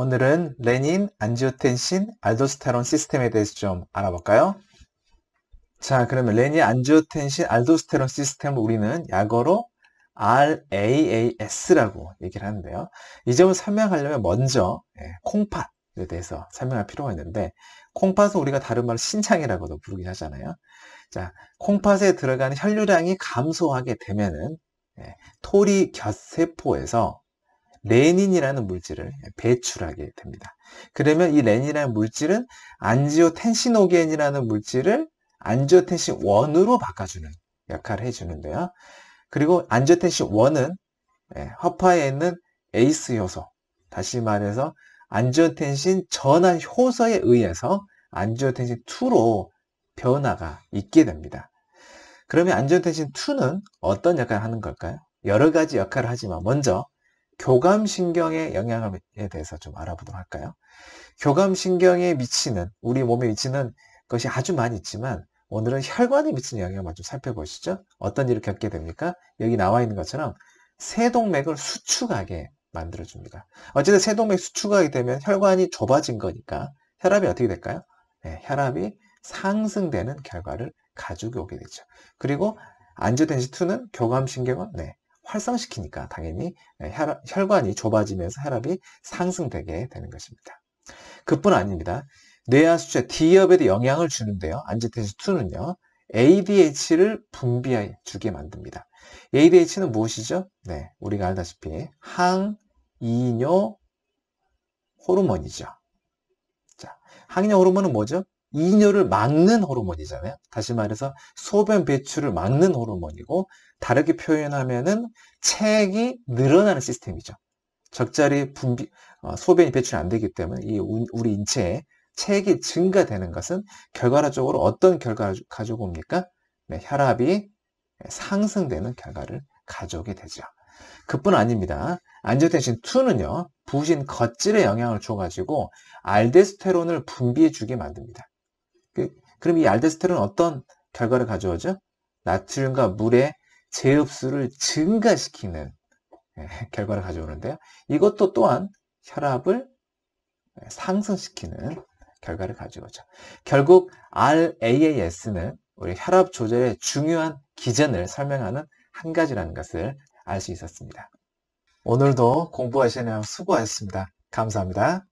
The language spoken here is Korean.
오늘은 레닌, 안지오텐신, 알도스테론 시스템에 대해서 좀 알아볼까요? 자, 그러면 레닌, 안지오텐신, 알도스테론 시스템을 우리는 약어로 RAAS라고 얘기를 하는데요. 이 점을 설명하려면 먼저 예, 콩팥에 대해서 설명할 필요가 있는데 콩팥은 우리가 다른 말로 신장이라고도 부르긴 하잖아요. 자, 콩팥에 들어가는 혈류량이 감소하게 되면은 예, 토리 곁세포에서 레닌이라는 물질을 배출하게 됩니다. 그러면 이 레닌이라는 물질은 안지오텐신오겐이라는 물질을 안지오텐신 1으로 바꿔주는 역할을 해주는데요. 그리고 안지오텐신 1은 예, 허파에 있는 에이스 효소, 다시 말해서 안지오텐신 전환 효소에 의해서 안지오텐신 2로 변화가 있게 됩니다. 그러면 안지오텐신 2는 어떤 역할을 하는 걸까요? 여러 가지 역할을 하지만 먼저 교감신경의 영향에 대해서 좀 알아보도록 할까요? 교감신경에 미치는, 우리 몸에 미치는 것이 아주 많이 있지만, 오늘은 혈관에 미치는 영향만 좀 살펴보시죠. 어떤 일을 겪게 됩니까? 여기 나와 있는 것처럼 세동맥을 수축하게 만들어줍니다. 어쨌든 세동맥 수축하게 되면 혈관이 좁아진 거니까 혈압이 어떻게 될까요? 네, 혈압이 상승되는 결과를 가지고 오게 되죠. 그리고 안지오텐시2는 교감신경은 네, 활성시키니까 당연히 예, 혈, 혈관이 좁아지면서 혈압이 상승되게 되는 것입니다. 그뿐 아닙니다. 뇌하수체 d 엽에도 영향을 주는데요. 안지테스2는요. ADH를 분비해주게 만듭니다. ADH는 무엇이죠? 네, 우리가 알다시피 항이뇨 호르몬이죠. 자, 항이뇨 호르몬은 뭐죠? 이뇨를 막는 호르몬이잖아요. 다시 말해서 소변 배출을 막는 호르몬이고 다르게 표현하면은 체액이 늘어나는 시스템이죠. 적절히 분비, 어, 소변이 배출 안 되기 때문에 이 우리 인체에 체액이 증가되는 것은 결과적으로 어떤 결과를 가져고 옵니까? 네, 혈압이 상승되는 결과를 가져오게 되죠. 그뿐 아닙니다. 안지오텐신 2는요. 부신 겉질에 영향을 줘가지고 알데스테론을 분비해주게 만듭니다. 그, 그럼 이 알데스테론 은 어떤 결과를 가져오죠? 나트륨과 물의 재흡수를 증가시키는 예, 결과를 가져오는데요. 이것도 또한 혈압을 예, 상승시키는 결과를 가져오죠. 결국 RAAS는 우리 혈압 조절의 중요한 기전을 설명하는 한 가지라는 것을 알 수 있었습니다. 오늘도 공부하시느라 수고하셨습니다. 감사합니다.